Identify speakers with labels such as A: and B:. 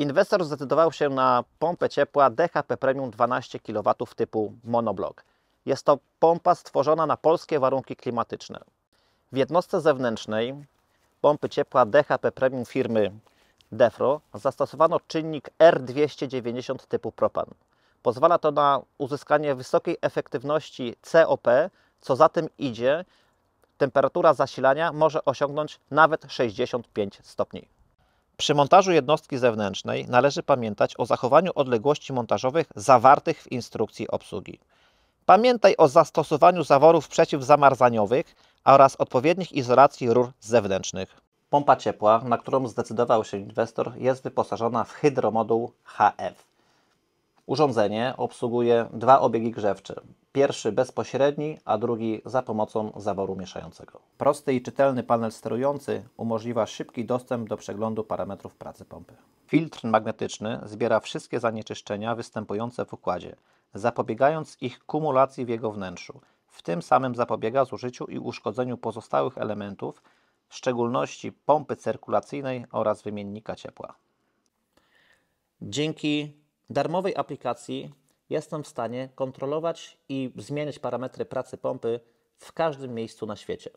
A: Inwestor zdecydował się na pompę ciepła DHP Premium 12 kW typu monoblok. Jest to pompa stworzona na polskie warunki klimatyczne. W jednostce zewnętrznej pompy ciepła DHP Premium firmy Defro zastosowano czynnik R290 typu propan. Pozwala to na uzyskanie wysokiej efektywności COP, co za tym idzie, temperatura zasilania może osiągnąć nawet 65 stopni. Przy montażu jednostki zewnętrznej należy pamiętać o zachowaniu odległości montażowych zawartych w instrukcji obsługi. Pamiętaj o zastosowaniu zaworów przeciwzamarzaniowych oraz odpowiednich izolacji rur zewnętrznych. Pompa ciepła, na którą zdecydował się inwestor, jest wyposażona w hydromoduł HF. Urządzenie obsługuje dwa obiegi grzewcze. Pierwszy bezpośredni, a drugi za pomocą zaworu mieszającego. Prosty i czytelny panel sterujący umożliwia szybki dostęp do przeglądu parametrów pracy pompy. Filtr magnetyczny zbiera wszystkie zanieczyszczenia występujące w układzie, zapobiegając ich kumulacji w jego wnętrzu. W tym samym zapobiega zużyciu i uszkodzeniu pozostałych elementów, w szczególności pompy cyrkulacyjnej oraz wymiennika ciepła. Dzięki darmowej aplikacji jestem w stanie kontrolować i zmieniać parametry pracy pompy w każdym miejscu na świecie.